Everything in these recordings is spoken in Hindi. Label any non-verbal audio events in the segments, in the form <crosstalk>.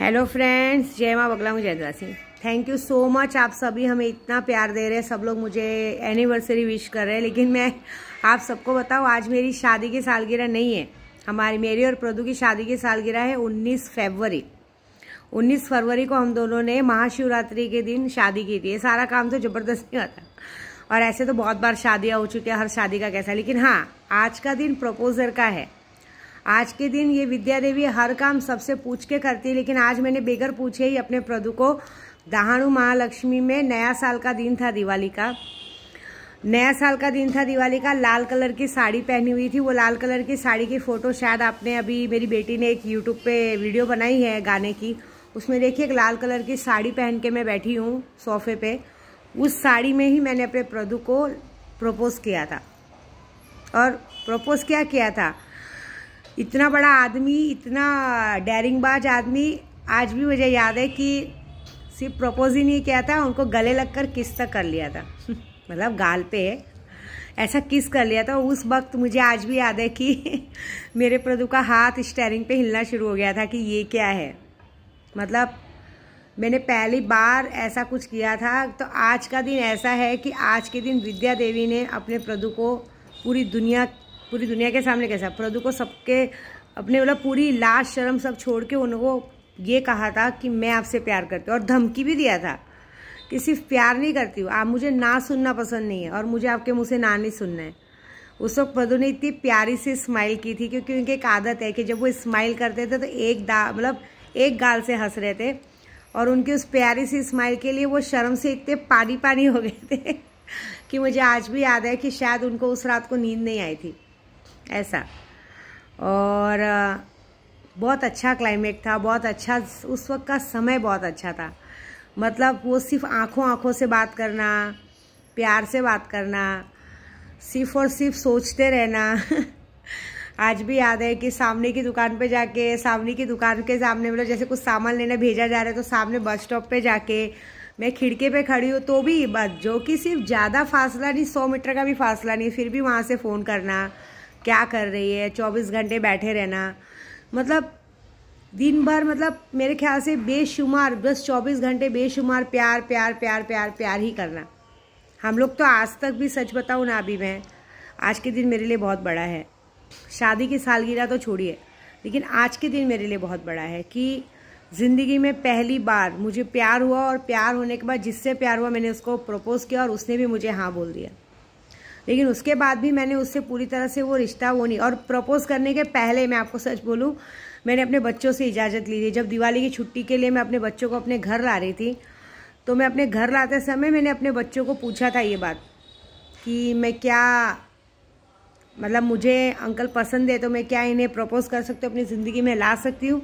हेलो फ्रेंड्स जय माँ बगला मुझे Singh thank you so much आप सभी हमें इतना प्यार दे रहे हैं सब लोग मुझे एनिवर्सरी विश कर रहे हैं लेकिन मैं आप सबको बताऊँ आज मेरी शादी की सालगिरह नहीं है हमारी मेरी और प्रदु की शादी की सालगिरह है 19 फरवरी 19 फरवरी को हम दोनों ने महाशिवरात्रि के दिन शादी की थी ये सारा काम तो जबरदस्ती आता और ऐसे तो बहुत बार शादियाँ हो चुकी है हर शादी का कैसा लेकिन हाँ आज का दिन प्रपोजर का है आज के दिन ये विद्या देवी हर काम सबसे पूछ के करती है लेकिन आज मैंने बेगर पूछे ही अपने प्रभु को दहाणु महालक्ष्मी में नया साल का दिन था दिवाली का नया साल का दिन था दिवाली का लाल कलर की साड़ी पहनी हुई थी वो लाल कलर की साड़ी की फ़ोटो शायद आपने अभी मेरी बेटी ने एक यूट्यूब पे वीडियो बनाई है गाने की उसमें देखिए एक लाल कलर की साड़ी पहन के मैं बैठी हूँ सोफे पे उस साड़ी में ही मैंने अपने प्रभु को प्रपोज़ किया था और प्रपोज़ क्या किया था इतना बड़ा आदमी इतना डेरिंग बाज आदमी आज भी मुझे याद है कि सिर्फ प्रपोज ही नहीं किया था उनको गले लगकर किस तक कर लिया था <laughs> मतलब गाल पे है ऐसा किस कर लिया था उस वक्त मुझे आज भी याद है कि <laughs> मेरे प्रदु का हाथ स्टेयरिंग पे हिलना शुरू हो गया था कि ये क्या है मतलब मैंने पहली बार ऐसा कुछ किया था तो आज का दिन ऐसा है कि आज के दिन विद्या देवी ने अपने प्रदु को पूरी दुनिया पूरी दुनिया के सामने कैसा प्रभु को सबके अपने मतलब पूरी लाश शर्म सब छोड़ के उनको ये कहा था कि मैं आपसे प्यार करती हूँ और धमकी भी दिया था कि सिर्फ प्यार नहीं करती हूँ आप मुझे ना सुनना पसंद नहीं है और मुझे आपके मुँह से ना नहीं सुनना है उस वक्त प्रदु ने इतनी प्यारी से स्माइल की थी क्योंकि उनकी एक आदत है कि जब वो स्माइल करते थे तो एक दा मतलब एक गाल से हंस रहे थे और उनकी उस प्यारी सी स्माइल के लिए वो शर्म से इतने पानी पानी हो गए थे <laughs> कि मुझे आज भी याद है कि शायद उनको उस रात को नींद नहीं आई थी ऐसा और बहुत अच्छा क्लाइमेट था बहुत अच्छा उस वक्त का समय बहुत अच्छा था मतलब वो सिर्फ आँखों आँखों से बात करना प्यार से बात करना सिर्फ और सिर्फ सोचते रहना <laughs> आज भी याद है कि सामने की दुकान पे जाके सामने की दुकान के सामने मतलब जैसे कुछ सामान लेने भेजा जा रहा है तो सामने बस स्टॉप पे जाके मैं खिड़के पे खड़ी हूँ तो भी बस जो कि सिर्फ ज़्यादा फासला नहीं सौ मीटर का भी फासला नहीं फिर भी वहाँ से फ़ोन करना क्या कर रही है चौबीस घंटे बैठे रहना मतलब दिन भर मतलब मेरे ख्याल से बेशुमार बस चौबीस घंटे बेशुमार प्यार प्यार प्यार प्यार प्यार ही करना हम लोग तो आज तक भी सच बताऊँ ना अभी मैं आज के दिन मेरे लिए बहुत बड़ा है शादी की सालगिरह तो छोड़िए लेकिन आज के दिन मेरे लिए बहुत बड़ा है कि ज़िंदगी में पहली बार मुझे प्यार हुआ और प्यार होने के बाद जिससे प्यार हुआ मैंने उसको प्रपोज़ किया और उसने भी मुझे हाँ बोल दिया लेकिन उसके बाद भी मैंने उससे पूरी तरह से वो रिश्ता वो नहीं और प्रपोज़ करने के पहले मैं आपको सच बोलूँ मैंने अपने बच्चों से इजाज़त ली थी जब दिवाली की छुट्टी के लिए मैं अपने बच्चों को अपने घर ला रही थी तो मैं अपने घर लाते समय मैंने अपने बच्चों को पूछा था ये बात कि मैं क्या मतलब मुझे अंकल पसंद है तो मैं क्या इन्हें प्रपोज़ कर सकती हूँ अपनी ज़िंदगी में ला सकती हूँ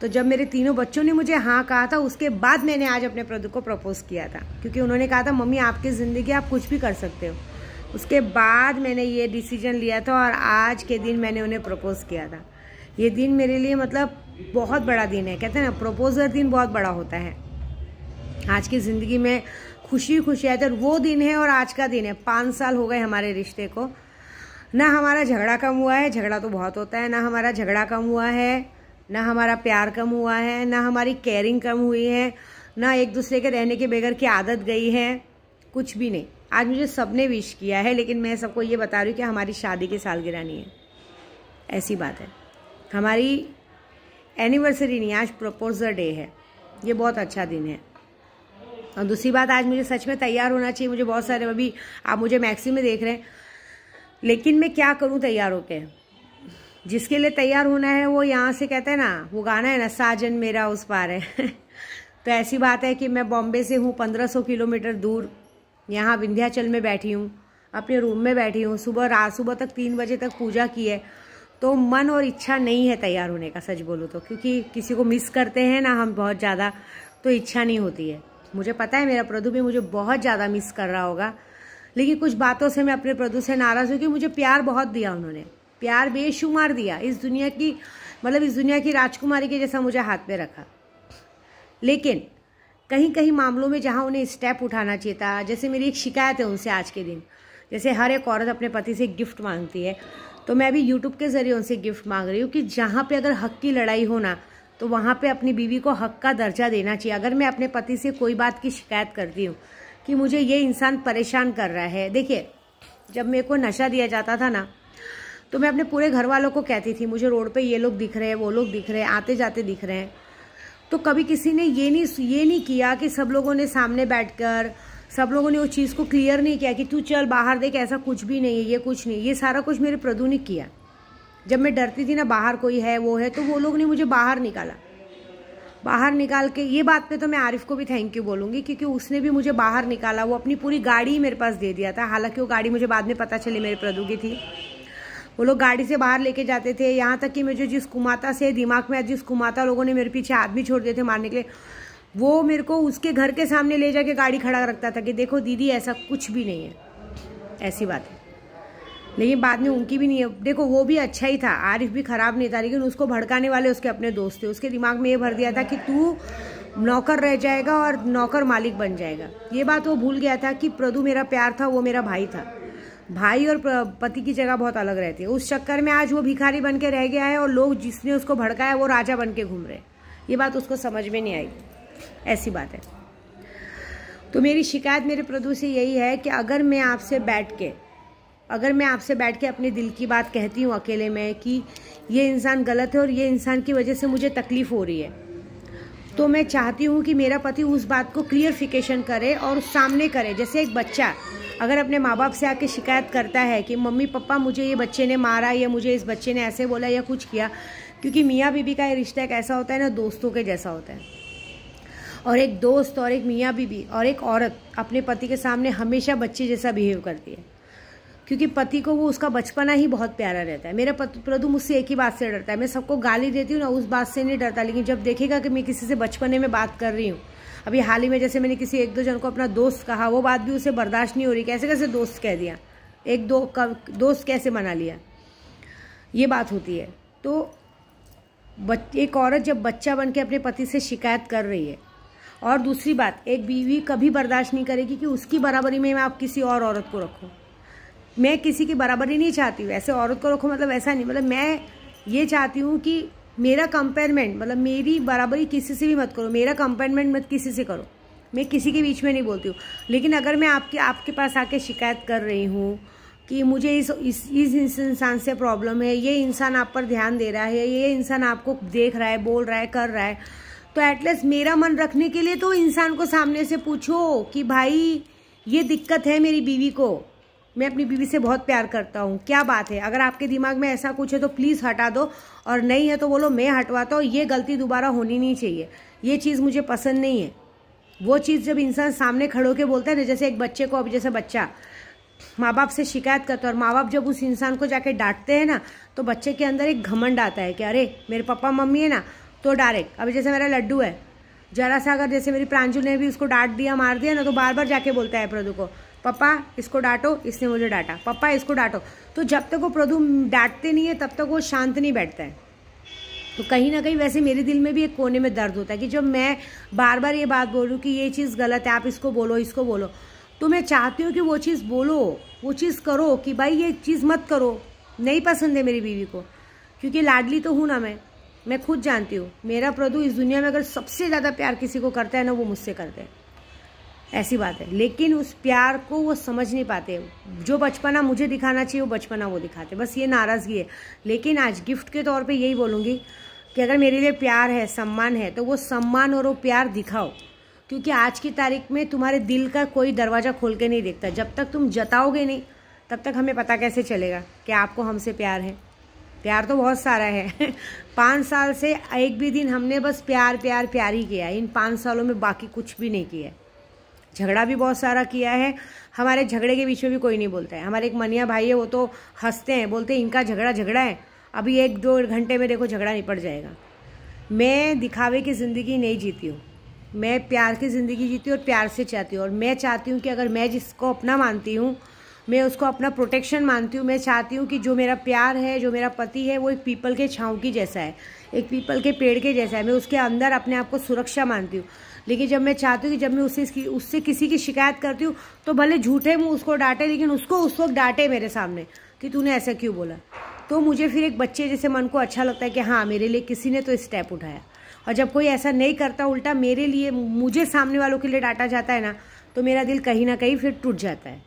तो जब मेरे तीनों बच्चों ने मुझे हाँ कहा था उसके बाद मैंने आज अपने प्रदु को प्रपोज़ किया था क्योंकि उन्होंने कहा था मम्मी आपकी ज़िंदगी आप कुछ भी कर सकते हो उसके बाद मैंने ये डिसीजन लिया था और आज के दिन मैंने उन्हें प्रपोज़ किया था ये दिन मेरे लिए मतलब बहुत बड़ा दिन है कहते हैं ना प्रपोजल दिन बहुत बड़ा होता है आज की ज़िंदगी में खुशी खुशी आई तो वो दिन है और आज का दिन है पाँच साल हो गए हमारे रिश्ते को ना हमारा झगड़ा कम हुआ है झगड़ा तो बहुत होता है ना हमारा झगड़ा कम हुआ है ना हमारा प्यार कम हुआ है ना हमारी केयरिंग कम हुई है ना एक दूसरे के रहने के बगैर की आदत गई है कुछ भी नहीं आज मुझे सब ने विश किया है लेकिन मैं सबको ये बता रही हूँ कि हमारी शादी की सालगिरह नहीं है ऐसी बात है हमारी एनिवर्सरी नहीं आज प्रपोजल डे है ये बहुत अच्छा दिन है और दूसरी बात आज मुझे सच में तैयार होना चाहिए मुझे बहुत सारे अभी आप मुझे मैक्सी में देख रहे हैं लेकिन मैं क्या करूं तैयार होकर जिसके लिए तैयार होना है वो यहाँ से कहते हैं ना वो गाना है ना साजन मेरा उस पार है <laughs> तो ऐसी बात है कि मैं बॉम्बे से हूँ पंद्रह सौ किलोमीटर दूर यहाँ विंध्याचल में बैठी हूँ अपने रूम में बैठी हूँ सुबह रात सुबह तक तीन बजे तक पूजा की है तो मन और इच्छा नहीं है तैयार होने का सच बोलूँ तो क्योंकि किसी को मिस करते हैं ना हम बहुत ज़्यादा तो इच्छा नहीं होती है मुझे पता है मेरा प्रभु भी मुझे बहुत ज़्यादा मिस कर रहा होगा लेकिन कुछ बातों से मैं अपने प्रभु से नाराज़ हूँ कि मुझे प्यार बहुत दिया उन्होंने प्यार बेशुमार दिया इस दुनिया की मतलब इस दुनिया की राजकुमारी के जैसा मुझे हाथ में रखा लेकिन कहीं कहीं मामलों में जहाँ उन्हें स्टेप उठाना चाहिए था जैसे मेरी एक शिकायत है उनसे आज के दिन जैसे हर एक औरत अपने पति से गिफ्ट मांगती है तो मैं भी यूट्यूब के ज़रिए उनसे गिफ्ट मांग रही हूँ कि जहाँ पे अगर हक की लड़ाई हो ना तो वहाँ पे अपनी बीवी को हक का दर्जा देना चाहिए अगर मैं अपने पति से कोई बात की शिकायत करती हूँ कि मुझे ये इंसान परेशान कर रहा है देखिए जब मेरे को नशा दिया जाता था ना तो मैं अपने पूरे घर वालों को कहती थी मुझे रोड पे ये लोग दिख रहे हैं वो लोग दिख रहे हैं आते जाते दिख रहे हैं तो कभी किसी ने ये नहीं ये नहीं किया कि सब लोगों ने सामने बैठकर सब लोगों ने उस चीज़ को क्लियर नहीं किया कि तू चल बाहर देख ऐसा कुछ भी नहीं है ये कुछ नहीं ये सारा कुछ मेरे प्रभु ने किया जब मैं डरती थी ना बाहर कोई है वो है तो वो लोग ने मुझे बाहर निकाला बाहर निकाल के ये बात पे तो मैं आरिफ को भी थैंक यू बोलूँगी क्योंकि उसने भी मुझे बाहर निकाला वो अपनी पूरी गाड़ी मेरे पास दे दिया था हालांकि वो गाड़ी मुझे बाद में पता चली मेरे प्रदू की थी वो लोग गाड़ी से बाहर लेके जाते थे यहाँ तक कि मैं जो जिस कुमाता से दिमाग में जिस कुमाता लोगों ने मेरे पीछे आदमी छोड़ दिए थे मारने के लिए वो मेरे को उसके घर के सामने ले जाके गाड़ी खड़ा रखता था कि देखो दीदी ऐसा कुछ भी नहीं है ऐसी बात है लेकिन बाद में उनकी भी नहीं है देखो वो भी अच्छा ही था आरिफ भी ख़राब नहीं था लेकिन उसको भड़काने वाले उसके अपने दोस्त थे उसके दिमाग में ये भर दिया था कि तू नौकर रह जाएगा और नौकर मालिक बन जाएगा ये बात वो भूल गया था कि प्रदु मेरा प्यार था वो मेरा भाई था भाई और पति की जगह बहुत अलग रहती है उस चक्कर में आज वो भिखारी बन के रह गया है और लोग जिसने उसको भड़काया वो राजा बन के घूम रहे ये बात उसको समझ में नहीं आई ऐसी बात है तो मेरी शिकायत मेरे प्रभु से यही है कि अगर मैं आपसे बैठ के अगर मैं आपसे बैठ के अपने दिल की बात कहती हूँ अकेले में कि ये इंसान गलत है और ये इंसान की वजह से मुझे तकलीफ़ हो रही है तो मैं चाहती हूँ कि मेरा पति उस बात को क्लियरफिकेशन करे और सामने करे जैसे एक बच्चा अगर अपने माँ बाप से आके शिकायत करता है कि मम्मी पापा मुझे ये बच्चे ने मारा या मुझे इस बच्चे ने ऐसे बोला या कुछ किया क्योंकि मियाँ बीबी का ये रिश्ता एक ऐसा होता है ना दोस्तों के जैसा होता है और एक दोस्त और एक मियाँ बीबी और एक औरत अपने पति के सामने हमेशा बच्चे जैसा बिहेव करती है क्योंकि पति को वो उसका बचपना ही बहुत प्यारा रहता है मेरा प्रदु मुझसे एक ही बात से डरता है मैं सबको गाली देती हूँ ना उस बात से नहीं डरता लेकिन जब देखेगा कि मैं किसी से बचपने में बात कर रही हूँ अभी हाल ही में जैसे मैंने किसी एक दो जन को अपना दोस्त कहा वो बात भी उसे बर्दाश्त नहीं हो रही कैसे कैसे दोस्त कह दिया एक दो दोस्त कैसे मना लिया ये बात होती है तो एक औरत जब बच्चा बन के अपने पति से शिकायत कर रही है और दूसरी बात एक बीवी कभी बर्दाश्त नहीं करेगी कि उसकी बराबरी में आप किसी और औरत को रखो मैं किसी की बराबरी नहीं चाहती हूँ ऐसे औरत को रखो मतलब ऐसा नहीं मतलब मैं ये चाहती हूँ कि मेरा कंपेयरमेंट मतलब मेरी बराबरी किसी से भी मत करो मेरा कंपेयरमेंट मत किसी से करो मैं किसी के बीच में नहीं बोलती हूँ लेकिन अगर मैं आपके आपके पास आके शिकायत कर रही हूँ कि मुझे इस इस इस इंसान से प्रॉब्लम है ये इंसान आप पर ध्यान दे रहा है ये इंसान आपको देख रहा है बोल रहा है कर रहा है तो एटलीस्ट मेरा मन रखने के लिए तो इंसान को सामने से पूछो कि भाई ये दिक्कत है मेरी बीवी को मैं अपनी बीवी से बहुत प्यार करता हूँ क्या बात है अगर आपके दिमाग में ऐसा कुछ है तो प्लीज़ हटा दो और नहीं है तो बोलो मैं हटवाता हूँ ये गलती दोबारा होनी नहीं चाहिए ये चीज़ मुझे पसंद नहीं है वो चीज़ जब इंसान सामने खड़ो के बोलता है ना जैसे एक बच्चे को अब जैसे बच्चा माँ बाप से शिकायत करता है और माँ बाप जब उस इंसान को जाके डांटते हैं ना तो बच्चे के अंदर एक घमंड आता है कि अरे मेरे पापा मम्मी है ना तो डायरेक्ट अभी जैसे मेरा लड्डू है जरा सा अगर जैसे मेरी प्रांजुल ने भी उसको डांट दिया मार दिया ना तो बार बार जाके बोलता है प्रदू को पापा इसको डांटो इसने मुझे डांटा पापा इसको डांटो तो जब तक वो प्रभु डांटते नहीं है तब तक वो शांत नहीं बैठता है तो कहीं ना कहीं वैसे मेरे दिल में भी एक कोने में दर्द होता है कि जब मैं बार बार ये बात बोलूँ कि ये चीज़ गलत है आप इसको बोलो इसको बोलो तो मैं चाहती हूँ कि वो चीज़ बोलो वो चीज़ करो कि भाई ये चीज़ मत करो नहीं पसंद है मेरी बीवी को क्योंकि लाडली तो हूँ ना मैं मैं खुद जानती हूँ मेरा प्रभु इस दुनिया में अगर सबसे ज़्यादा प्यार किसी को करता है ना वो मुझसे करता है ऐसी बात है लेकिन उस प्यार को वो समझ नहीं पाते जो बचपना मुझे दिखाना चाहिए वो बचपना वो दिखाते बस ये नाराज़गी है लेकिन आज गिफ्ट के तौर पे यही बोलूँगी कि अगर मेरे लिए प्यार है सम्मान है तो वो सम्मान और वो प्यार दिखाओ क्योंकि आज की तारीख में तुम्हारे दिल का कोई दरवाज़ा खोल के नहीं देखता जब तक तुम जताओगे नहीं तब तक हमें पता कैसे चलेगा कि आपको हमसे प्यार है प्यार तो बहुत सारा है <laughs> पाँच साल से एक भी दिन हमने बस प्यार प्यार प्यार ही किया इन पाँच सालों में बाकी कुछ भी नहीं किया झगड़ा भी बहुत सारा किया है हमारे झगड़े के बीच में भी कोई नहीं बोलता है हमारे एक मनिया भाई है वो तो हंसते हैं बोलते हैं इनका झगड़ा झगड़ा है अभी एक दो घंटे में देखो झगड़ा निपट जाएगा मैं दिखावे की ज़िंदगी नहीं जीती हूँ मैं प्यार की ज़िंदगी जीती हूँ और प्यार से चाहती हूँ और मैं चाहती हूँ कि अगर मैं जिसको अपना मानती हूँ मैं उसको अपना प्रोटेक्शन मानती हूँ मैं चाहती हूँ कि जो मेरा प्यार है जो मेरा पति है वो एक पीपल के छाँव की जैसा है एक पीपल के पेड़ के जैसा है मैं उसके अंदर अपने आप को सुरक्षा मानती हूँ लेकिन जब मैं चाहती हूँ कि जब मैं उससे उससे किसी की शिकायत करती हूँ तो भले झूठे मुँह उसको डांटे लेकिन उसको उस वक्त डांटे मेरे सामने कि तूने ऐसा क्यों बोला तो मुझे फिर एक बच्चे जैसे मन को अच्छा लगता है कि हाँ मेरे लिए किसी ने तो स्टेप उठाया और जब कोई ऐसा नहीं करता उल्टा मेरे लिए मुझे सामने वालों के लिए डांटा जाता है ना तो मेरा दिल कहीं ना कहीं फिर टूट जाता है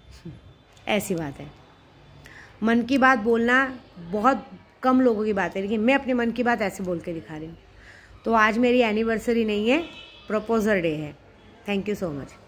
ऐसी बात है मन की बात बोलना बहुत कम लोगों की बात है लेकिन मैं अपने मन की बात ऐसे बोल के दिखा रही हूँ तो आज मेरी एनिवर्सरी नहीं है प्रपोजल डे है थैंक यू सो मच